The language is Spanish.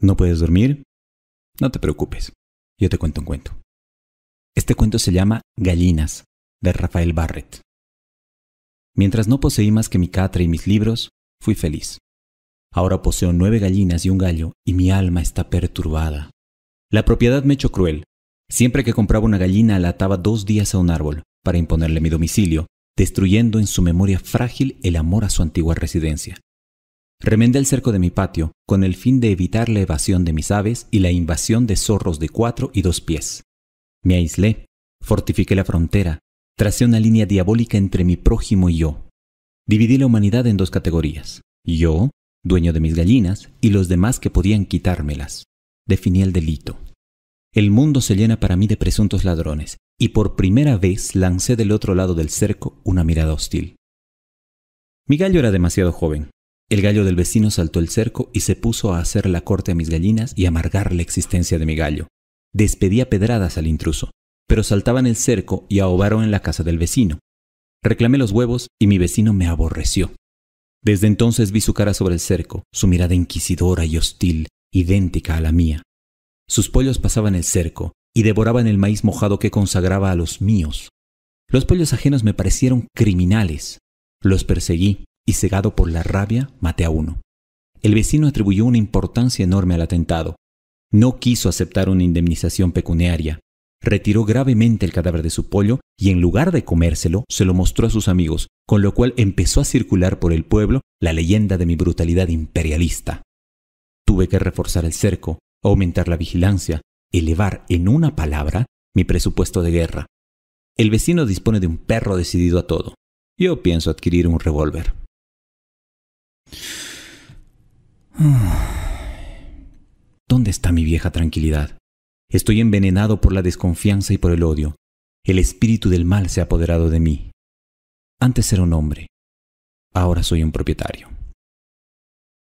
¿No puedes dormir? No te preocupes, yo te cuento un cuento. Este cuento se llama Gallinas, de Rafael Barrett. Mientras no poseí más que mi catre y mis libros, fui feliz. Ahora poseo nueve gallinas y un gallo, y mi alma está perturbada. La propiedad me echó cruel. Siempre que compraba una gallina la ataba dos días a un árbol, para imponerle mi domicilio, destruyendo en su memoria frágil el amor a su antigua residencia. Remendé el cerco de mi patio con el fin de evitar la evasión de mis aves y la invasión de zorros de cuatro y dos pies. Me aislé, fortifiqué la frontera, tracé una línea diabólica entre mi prójimo y yo. Dividí la humanidad en dos categorías. Yo, dueño de mis gallinas, y los demás que podían quitármelas. Definí el delito. El mundo se llena para mí de presuntos ladrones, y por primera vez lancé del otro lado del cerco una mirada hostil. Mi gallo era demasiado joven, el gallo del vecino saltó el cerco y se puso a hacer la corte a mis gallinas y amargar la existencia de mi gallo. Despedía pedradas al intruso, pero saltaban el cerco y ahogaron en la casa del vecino. Reclamé los huevos y mi vecino me aborreció. Desde entonces vi su cara sobre el cerco, su mirada inquisidora y hostil, idéntica a la mía. Sus pollos pasaban el cerco y devoraban el maíz mojado que consagraba a los míos. Los pollos ajenos me parecieron criminales. Los perseguí, y cegado por la rabia, maté a uno. El vecino atribuyó una importancia enorme al atentado. No quiso aceptar una indemnización pecuniaria. Retiró gravemente el cadáver de su pollo y en lugar de comérselo, se lo mostró a sus amigos, con lo cual empezó a circular por el pueblo la leyenda de mi brutalidad imperialista. Tuve que reforzar el cerco, aumentar la vigilancia, elevar en una palabra mi presupuesto de guerra. El vecino dispone de un perro decidido a todo. Yo pienso adquirir un revólver. ¿Dónde está mi vieja tranquilidad? Estoy envenenado por la desconfianza y por el odio. El espíritu del mal se ha apoderado de mí. Antes era un hombre, ahora soy un propietario.